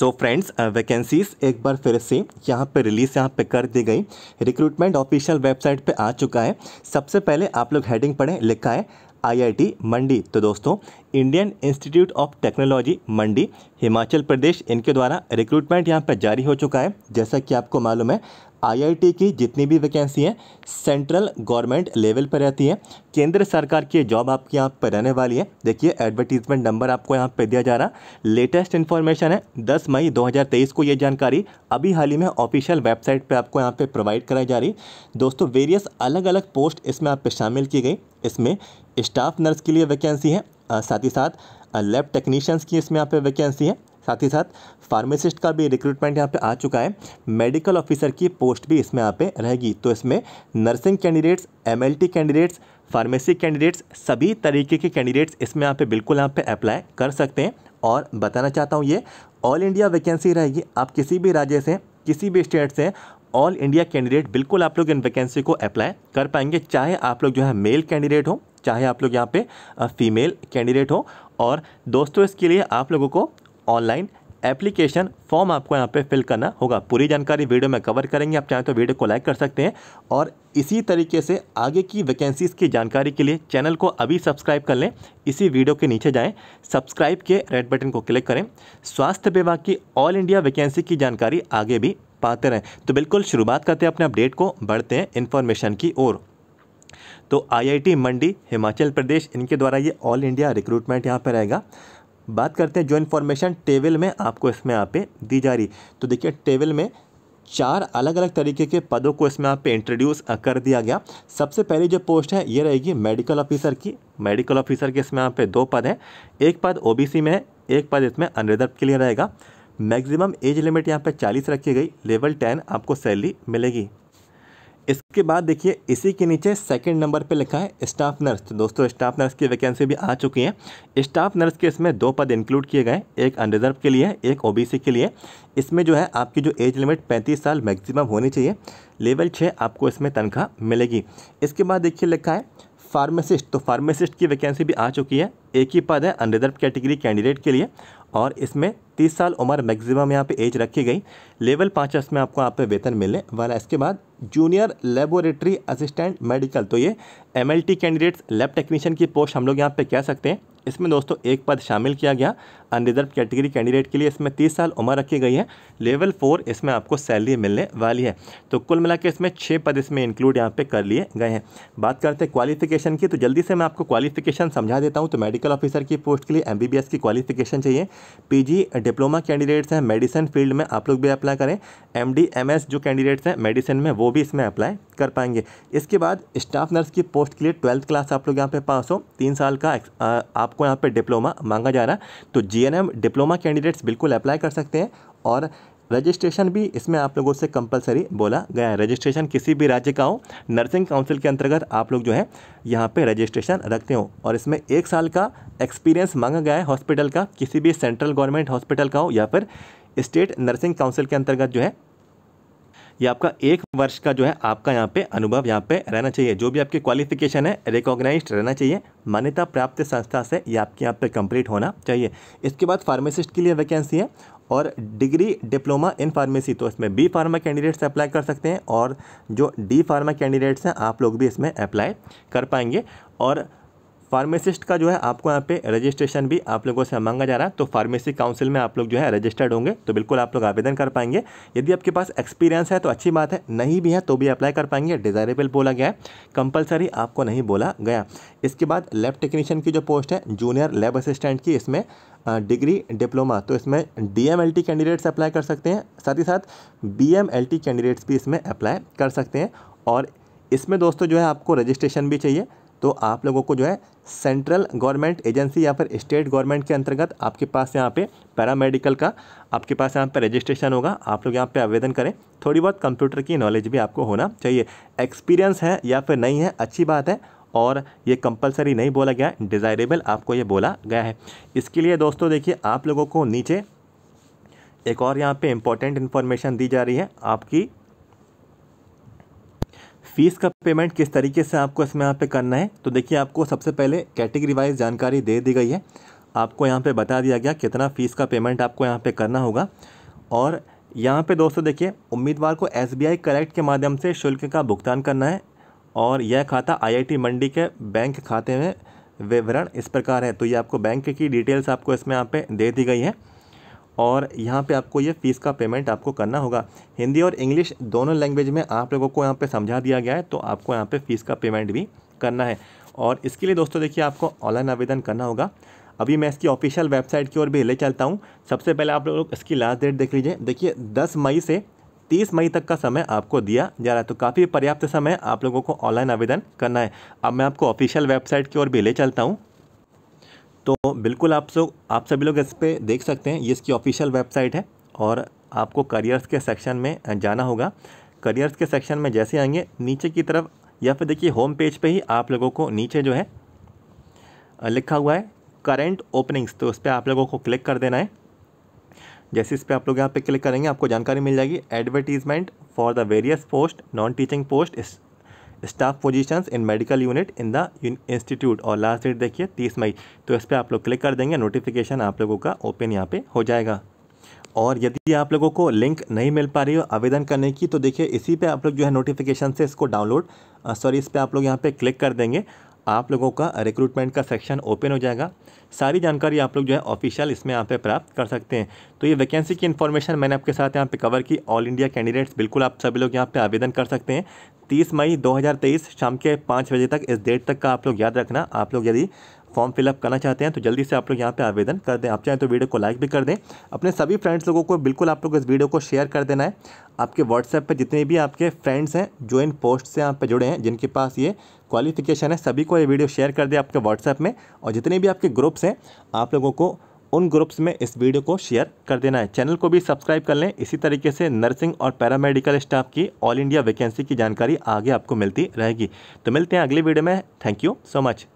तो friends vacancies uh, एक बार फिर से यहाँ पे रिलीज़ यहाँ पे कर दी गई रिक्रूटमेंट ऑफिशियल वेबसाइट पे आ चुका है सबसे पहले आप लोग हेडिंग पढ़ें लिखा है आईआईटी मंडी तो दोस्तों Indian institute of technology Mandi Himachal Pradesh इनके द्वारा रिक्रूटमेंट यहाँ पर जारी हो चुका है जैसा कि आपको मालूम है आईआईटी की जितनी भी वैकेंसी हैं सेंट्रल गवर्नमेंट लेवल पर रहती हैं केंद्र सरकार की जॉब आपके यहाँ पर रहने वाली है देखिए एडवर्टीजमेंट नंबर आपको यहाँ पर दिया जा रहा लेटेस्ट इन्फॉर्मेशन है 10 मई 2023 को ये जानकारी अभी हाल ही में ऑफिशियल वेबसाइट पर आपको यहाँ पर प्रोवाइड कराई जा रही दोस्तों वेरियस अलग अलग पोस्ट इसमें आप पे शामिल की गई इसमें स्टाफ नर्स के लिए वैकेंसी है साथ ही साथ लैब टेक्नीशियंस की इसमें यहाँ पे वैकेंसी है साथ ही साथ फार्मेसिस्ट का भी रिक्रूटमेंट यहाँ पे आ चुका है मेडिकल ऑफिसर की पोस्ट भी इसमें यहाँ पे रहेगी तो इसमें nursing candidates MLT candidates pharmacy candidates सभी तरीके के कैंडिडेट्स इसमें यहाँ पे बिल्कुल यहाँ पे अप्लाई कर सकते हैं और बताना चाहता हूँ ये ऑल इंडिया वैकेंसी रहेगी आप किसी भी राज्य से किसी भी स्टेट से ऑल इंडिया कैंडिडेट बिल्कुल आप लोग इन वैकेंसी को अप्लाई कर पाएंगे चाहे आप लोग जो है मेल कैंडिडेट हो चाहे आप लोग यहाँ पे फीमेल कैंडिडेट हो और दोस्तों इसके लिए आप लोगों को ऑनलाइन एप्लीकेशन फॉर्म आपको यहाँ पे फिल करना होगा पूरी जानकारी वीडियो में कवर करेंगे आप चाहें तो वीडियो को लाइक कर सकते हैं और इसी तरीके से आगे की वैकेंसीज़ की जानकारी के लिए चैनल को अभी सब्सक्राइब कर लें इसी वीडियो के नीचे जाएं सब्सक्राइब के रेड बटन को क्लिक करें स्वास्थ्य विभाग की ऑल इंडिया वैकेंसी की जानकारी आगे भी पाते रहें तो बिल्कुल शुरुआत करते हैं अपने अपडेट को बढ़ते हैं इन्फॉर्मेशन की ओर तो आई मंडी हिमाचल प्रदेश इनके द्वारा ये ऑल इंडिया रिक्रूटमेंट यहाँ पर रहेगा बात करते हैं जो इन्फॉर्मेशन टेबल में आपको इसमें यहाँ पे दी जा रही तो देखिए टेबल में चार अलग अलग तरीके के पदों को इसमें यहाँ पे इंट्रोड्यूस कर दिया गया सबसे पहली जो पोस्ट है ये रहेगी मेडिकल ऑफिसर की मेडिकल ऑफिसर के इसमें यहाँ पे दो पद हैं एक पद ओ में है एक पद इसमें अनरिजर्व के लिए रहेगा मैक्सिमम एज लिमिट यहाँ पे 40 रखी गई लेवल 10 आपको सैलरी मिलेगी इसके बाद देखिए इसी के नीचे सेकंड नंबर पे लिखा है स्टाफ नर्स तो दोस्तों स्टाफ नर्स की वैकेंसी भी आ चुकी है स्टाफ नर्स के इसमें दो पद इंक्लूड किए गए एक अनरिजर्व के लिए एक ओबीसी के लिए इसमें जो है आपकी जो एज लिमिट पैंतीस साल मैक्सिमम होनी चाहिए लेवल छः आपको इसमें तनख्वाह मिलेगी इसके बाद देखिए लिखा है फार्मासिस्ट तो फार्मासिस्ट की वैकेंसी भी आ चुकी है एक ही पद है अनरिजर्व कैटेगरी कैंडिडेट के लिए और इसमें तीस साल उम्र मैक्सिमम यहाँ पे एज रखी गई लेवल पाँच में आपको यहाँ पे वेतन मिलने वाला इसके बाद जूनियर लेबोरेटरी असिस्टेंट मेडिकल तो ये एम कैंडिडेट्स लैब टेक्नीशियन की पोस्ट हम लोग यहाँ पे कह सकते हैं इसमें दोस्तों एक पद शामिल किया गया अनरिजर्व कैटेगरी कैंडिडेट के लिए इसमें तीस साल उम्र रखी गई है लेवल फोर इसमें आपको सैलरी मिलने वाली है तो कुल मिला इसमें छः पद इसमें इंक्लूड यहाँ पे कर लिए गए हैं बात करते हैं क्वालिफिकेशन की तो जल्दी से मैं आपको क्वालिफिकेशन समझा देता हूँ तो मेडिकल ऑफिसर की पोस्ट के लिए एम की क्वालिफिकेशन चाहिए पीजी डिप्लोमा कैंडिडेट्स हैं मेडिसिन फील्ड में आप लोग भी अप्लाई करें एमडी एमएस जो कैंडिडेट्स हैं मेडिसिन में वो भी इसमें अप्लाई कर पाएंगे इसके बाद स्टाफ नर्स की पोस्ट के लिए ट्वेल्थ क्लास आप लोग यहाँ पे पास हो तीन साल का आपको यहाँ पे डिप्लोमा मांगा जा रहा है तो जी डिप्लोमा कैंडिडेट्स बिल्कुल अप्लाई कर सकते हैं और रजिस्ट्रेशन भी इसमें आप लोगों से कंपलसरी बोला गया है रजिस्ट्रेशन किसी भी राज्य का हो नर्सिंग काउंसिल के अंतर्गत आप लोग जो है यहाँ पे रजिस्ट्रेशन रखते हो और इसमें एक साल का एक्सपीरियंस मांगा गया है हॉस्पिटल का किसी भी सेंट्रल गवर्नमेंट हॉस्पिटल का हो या फिर स्टेट नर्सिंग काउंसिल के अंतर्गत जो है ये आपका एक वर्ष का जो है आपका यहाँ पे अनुभव यहाँ पे रहना चाहिए जो भी आपकी क्वालिफिकेशन है रिकॉग्नाइज रहना चाहिए मान्यता प्राप्त संस्था से ये आपके यहाँ पे कंप्लीट होना चाहिए इसके बाद फार्मासिस्ट के लिए वैकेंसी है और डिग्री डिप्लोमा इन फार्मेसी तो इसमें बी फार्मा कैंडिडेट्स अप्लाई कर सकते हैं और जो डी फार्मा कैंडिडेट्स हैं आप लोग भी इसमें अप्लाई कर पाएंगे और फार्मेसिस्ट का जो है आपको यहाँ पे रजिस्ट्रेशन भी आप लोगों से मांगा जा रहा है तो फार्मेसी काउंसिल में आप लोग जो है रजिस्टर्ड होंगे तो बिल्कुल आप लोग आवेदन कर पाएंगे यदि आपके पास एक्सपीरियंस है तो अच्छी बात है नहीं भी है तो भी अप्लाई कर पाएंगे डिजायरेबल बोला गया है कंपलसरी आपको नहीं बोला गया इसके बाद लेब टेक्नीशियन की जो पोस्ट है जूनियर लेब असिस्टेंट की इसमें डिग्री डिप्लोमा तो इसमें D M L T candidates apply कर सकते हैं साथ ही साथ B M L T candidates भी इसमें अप्लाई कर सकते हैं और इसमें दोस्तों जो है आपको रजिस्ट्रेशन भी चाहिए तो आप लोगों को जो है सेंट्रल गवर्नमेंट एजेंसी या फिर स्टेट गवर्नमेंट के अंतर्गत आपके पास यहाँ पे पैरामेडिकल का आपके पास यहाँ पे रजिस्ट्रेशन होगा आप लोग यहाँ पे आवेदन करें थोड़ी बहुत कंप्यूटर की नॉलेज भी आपको होना चाहिए एक्सपीरियंस है या फिर नहीं है अच्छी बात है और ये कंपलसरी नहीं बोला गया है डिज़ायरेबल आपको ये बोला गया है इसके लिए दोस्तों देखिए आप लोगों को नीचे एक और यहाँ पे इम्पॉर्टेंट इन्फॉर्मेशन दी जा रही है आपकी फीस का पेमेंट किस तरीके से आपको इसमें यहाँ पे करना है तो देखिए आपको सबसे पहले कैटेगरी वाइज जानकारी दे दी गई है आपको यहाँ पे बता दिया गया कितना फ़ीस का पेमेंट आपको यहाँ पे करना होगा और यहाँ पे दोस्तों देखिए उम्मीदवार को एस कलेक्ट के माध्यम से शुल्क का भुगतान करना है और यह खाता आई मंडी के बैंक खाते में विवरण इस प्रकार है तो ये आपको बैंक की डिटेल्स आपको इसमें यहाँ पर दे दी गई है और यहाँ पे आपको ये फ़ीस का पेमेंट आपको करना होगा हिंदी और इंग्लिश दोनों लैंग्वेज में आप लोगों को यहाँ पे समझा दिया गया है तो आपको यहाँ पे फ़ीस का पेमेंट भी करना है और इसके लिए दोस्तों देखिए आपको ऑनलाइन आवेदन करना होगा अभी मैं इसकी ऑफिशियल वेबसाइट की ओर भी ले चलता हूँ सबसे पहले आप लोग इसकी लास्ट डेट देख लीजिए देखिए दस मई से तीस मई तक का समय आपको दिया जा रहा है तो काफ़ी पर्याप्त समय आप लोगों को ऑनलाइन आवेदन करना है अब मैं आपको ऑफिशियल वेबसाइट की ओर भी ले चलता हूँ तो बिल्कुल आप सब आप सभी लोग इस पर देख सकते हैं ये इसकी ऑफिशियल वेबसाइट है और आपको करियर्स के सेक्शन में जाना होगा करियर्स के सेक्शन में जैसे आएंगे नीचे की तरफ या फिर देखिए होम पेज पे ही आप लोगों को नीचे जो है लिखा हुआ है करेंट ओपनिंग्स तो उस पर आप लोगों को क्लिक कर देना है जैसे इस पर आप लोग यहाँ पे क्लिक करेंगे आपको जानकारी मिल जाएगी advertisement for the various post non teaching post staff positions in medical unit in the institute और लास्ट डेट देखिए तीस मई तो इस पर आप लोग क्लिक कर देंगे नोटिफिकेशन आप लोगों का ओपन यहाँ पे हो जाएगा और यदि आप लोगों को लिंक नहीं मिल पा रही हो आवेदन करने की तो देखिए इसी पे आप लोग जो है नोटिफिकेशन से इसको डाउनलोड सॉरी इस पर आप लोग यहाँ पे क्लिक कर देंगे आप लोगों का रिक्रूटमेंट का सेक्शन ओपन हो जाएगा सारी जानकारी आप लोग जो है ऑफिशियल इसमें यहाँ पे प्राप्त कर सकते हैं तो ये वैकेंसी की इन्फॉर्मेशन मैंने आपके साथ यहाँ पे कवर की ऑल इंडिया कैंडिडेट्स बिल्कुल आप सभी लोग यहाँ पे आवेदन कर सकते हैं 30 मई 2023 शाम के पाँच बजे तक इस डेट तक का आप लोग याद रखना आप लोग यदि फॉर्म फिलअप करना चाहते हैं तो जल्दी से आप लोग यहाँ पे आवेदन कर दें आप चाहें तो वीडियो को लाइक भी कर दें अपने सभी फ्रेंड्स लोगों को बिल्कुल आप लोग इस वीडियो को शेयर कर देना है आपके व्हाट्सएप पे जितने भी आपके फ्रेंड्स हैं जो इन पोस्ट से यहाँ पे जुड़े हैं जिनके पास ये क्वालिफिकेशन है सभी को ये वीडियो शेयर कर दें आपके व्हाट्सएप में और जितने भी आपके ग्रुप्स हैं आप लोगों को उन ग्रुप्स में इस वीडियो को शेयर कर देना है चैनल को भी सब्सक्राइब कर लें इसी तरीके से नर्सिंग और पैरामेडिकल स्टाफ की ऑल इंडिया वैकेंसी की जानकारी आगे आपको मिलती रहेगी तो मिलते हैं अगले वीडियो में थैंक यू सो मच